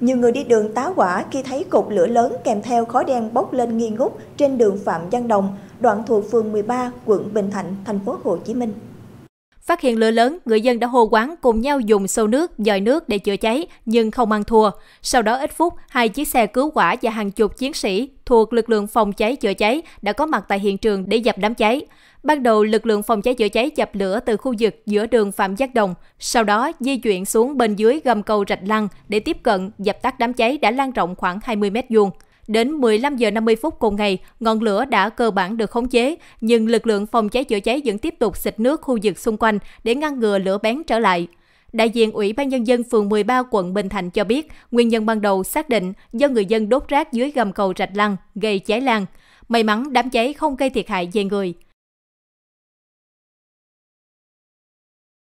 Nhiều người đi đường tá quả khi thấy cột lửa lớn kèm theo khói đen bốc lên nghi ngút trên đường Phạm Văn Đồng, đoạn thuộc phường 13, quận Bình Thạnh, thành phố Hồ Chí Minh. Phát hiện lửa lớn, người dân đã hô quán cùng nhau dùng xô nước, dòi nước để chữa cháy, nhưng không ăn thua. Sau đó ít phút, hai chiếc xe cứu hỏa và hàng chục chiến sĩ thuộc lực lượng phòng cháy chữa cháy đã có mặt tại hiện trường để dập đám cháy. Ban đầu, lực lượng phòng cháy chữa cháy dập lửa từ khu vực giữa đường Phạm Giác Đồng, sau đó di chuyển xuống bên dưới gầm cầu Rạch Lăng để tiếp cận dập tắt đám cháy đã lan rộng khoảng 20 mét vuông. Đến 15 giờ 50 phút cùng ngày, ngọn lửa đã cơ bản được khống chế, nhưng lực lượng phòng cháy chữa cháy vẫn tiếp tục xịt nước khu vực xung quanh để ngăn ngừa lửa bén trở lại. Đại diện Ủy ban Nhân dân phường 13 quận Bình Thạnh cho biết, nguyên nhân ban đầu xác định do người dân đốt rác dưới gầm cầu Rạch Lăng gây cháy lan. May mắn đám cháy không gây thiệt hại về người.